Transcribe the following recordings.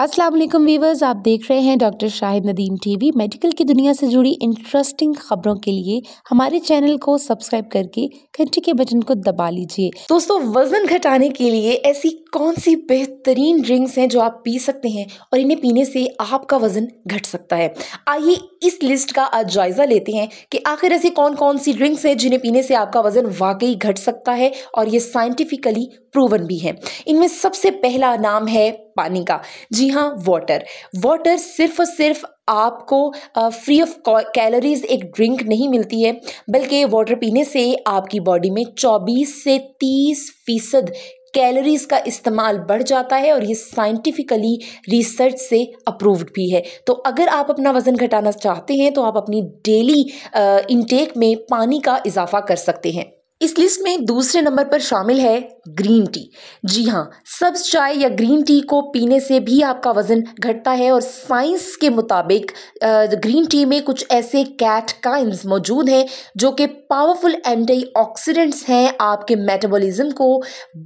Aslam viewers आप देख रहे हैं doctor Shahid Nadeem TV medical की दुनिया से जुड़ी इंटरेस्टिंग खबरों के लिए हमारे चैनल को सब्सक्राइब करके घंटी के बटन को दबा लीजिए दोस्तों वजन घटाने के लिए ऐसी कौन सी बेहतरीन ड्रिंक्स हैं जो आप पी सकते हैं और इन्हें पीने से आपका वजन घट सकता है आइए इस लिस्ट का आज जायजा लेते हैं कि आखिर ऐसी कौन कौन सी ड्रिंक्स हैं जिन्हें पीने से आपका वजन वाकई घट सकता है और ये साइंटिफिकली प्रूवन भी है इनमें सबसे पहला नाम है पानी का जी हाँ वाटर वाटर सिर्फ और सिर्फ आपको फ्री ऑफ कैलोरीज एक ड्रिंक नहीं मिलती है बल्कि वाटर पीने से आपकी बॉडी में 24 से 30 फीसद कैलोरीज का इस्तेमाल बढ़ जाता है और ये साइंटिफिकली रिसर्च से अप्रूव्ड भी है तो अगर आप अपना वज़न घटाना चाहते हैं तो आप अपनी डेली इनटेक में पानी का इजाफा कर सकते हैं इस लिस्ट में दूसरे नंबर पर शामिल है ग्रीन टी जी हाँ सब्ज चाय या ग्रीन टी को पीने से भी आपका वज़न घटता है और साइंस के मुताबिक ग्रीन टी में कुछ ऐसे कैट काइंस मौजूद हैं जो कि पावरफुल एंटीऑक्सीडेंट्स हैं आपके मेटाबॉलिज्म को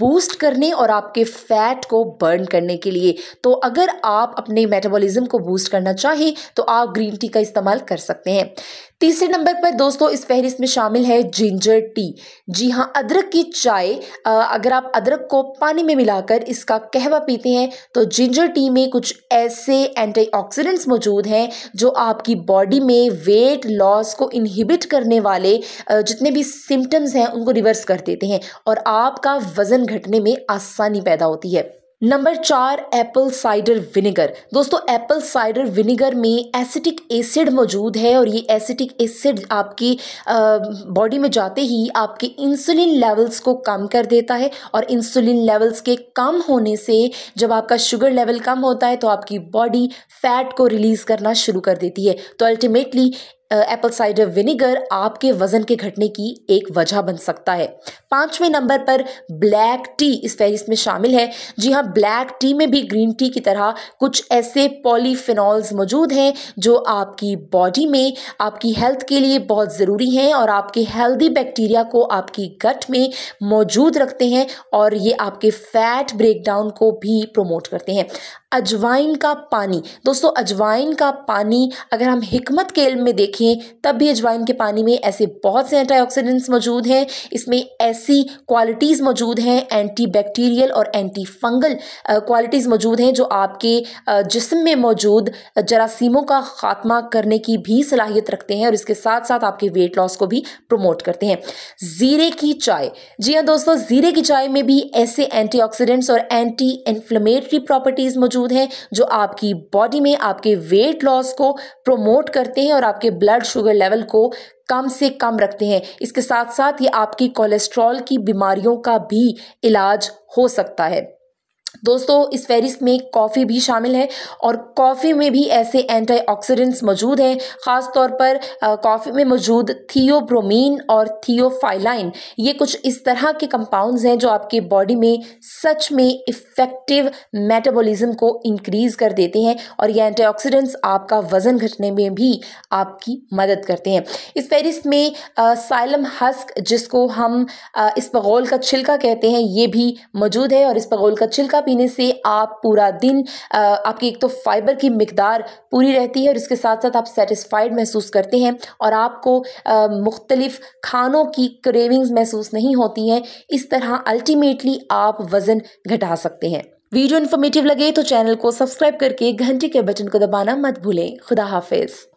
बूस्ट करने और आपके फैट को बर्न करने के लिए तो अगर आप अपने मेटाबॉलिज्म को बूस्ट करना चाहें तो आप ग्रीन टी का इस्तेमाल कर सकते हैं तीसरे नंबर पर दोस्तों इस फहरिस्त में शामिल है जिंजर टी जी हाँ अदरक की चाय अगर आप अदरक को पानी में मिलाकर इसका कहवा पीते हैं तो जिंजर टी में कुछ ऐसे एंटीऑक्सीडेंट्स मौजूद हैं जो आपकी बॉडी में वेट लॉस को इनहिबिट करने वाले जितने भी सिम्टम्स हैं उनको रिवर्स कर देते हैं और आपका वज़न घटने में आसानी पैदा होती है नंबर चार एप्पल साइडर विनेगर दोस्तों एप्पल साइडर विनेगर में एसिटिक एसिड मौजूद है और ये एसिटिक एसिड आपकी बॉडी में जाते ही आपके इंसुलिन लेवल्स को कम कर देता है और इंसुलिन लेवल्स के कम होने से जब आपका शुगर लेवल कम होता है तो आपकी बॉडी फैट को रिलीज़ करना शुरू कर देती है तो अल्टीमेटली एप्पल साइडर विनेगर आपके वज़न के घटने की एक वजह बन सकता है पाँचवें नंबर पर ब्लैक टी इस फहरिस्त में शामिल है जी हाँ ब्लैक टी में भी ग्रीन टी की तरह कुछ ऐसे पॉलीफिनॉल्स मौजूद हैं जो आपकी बॉडी में आपकी हेल्थ के लिए बहुत ज़रूरी हैं और आपके हेल्दी बैक्टीरिया को आपकी गट में मौजूद रखते हैं और ये आपके फैट ब्रेकडाउन को भी प्रमोट करते हैं अजवाइन का पानी दोस्तों अजवाइन का पानी अगर हम हमत के इल्म में देखें तब भी अजवाइन के पानी में ऐसे बहुत से एंटीऑक्सीडेंट्स मौजूद हैं इसमें ऐसी क्वालिटीज़ मौजूद हैं एंटी बैक्टीरियल और एंटी फंगल क्वालिटीज़ मौजूद हैं जो आपके जिसम में मौजूद जरासीमों का ख़ात्मा करने की भी सलाहियत रखते हैं और इसके साथ साथ आपके वेट लॉस को भी प्रमोट करते हैं ज़ीरे की चाय जी हाँ दोस्तों ज़ीरे की चाय में भी ऐसे एंटी और एंटी इन्फ्लमेटरी प्रॉपर्टीज़ मौजूद मौजूद हैं जो आपकी बॉडी में आपके वेट लॉस को प्रोमोट करते हैं और आपके ब्लड शुगर लेवल को कम से कम रखते हैं इसके साथ साथ ये आपकी कोलेस्ट्रॉल की बीमारियों का भी इलाज हो सकता है दोस्तों इस फहरिस्त में कॉफ़ी भी शामिल है और कॉफ़ी में भी ऐसे एंटीऑक्सीडेंट्स मौजूद हैं ख़ास तौर पर कॉफ़ी में मौजूद थियोब्रोमीन और थियोफाइलाइन ये कुछ इस तरह के कंपाउंड्स हैं जो आपके बॉडी में सच में इफ़ेक्टिव मेटाबॉलिज्म को इंक्रीज़ कर देते हैं और ये एंटीऑक्सीडेंट्स आपका वज़न घटने में भी आपकी मदद करते हैं इस फहरिस्त में आ, साइलम हस्क जिसको हम इस पगोल का छिलका कहते हैं ये भी मौजूद है और इस पगोल का छिलका इसका पीने से आप पूरा दिन आपकी एक तो फाइबर की मकदार पूरी रहती है और इसके साथ साथ आप सेटिस्फाइड महसूस करते हैं और आपको मुख्तलिफ़ खानों की क्रेविंग्स महसूस नहीं होती हैं इस तरह अल्टीमेटली आप वज़न घटा सकते हैं वीडियो इन्फॉर्मेटिव लगे तो चैनल को सब्सक्राइब करके घंटे के बटन को दबाना मत भूलें खुदा हाफिज़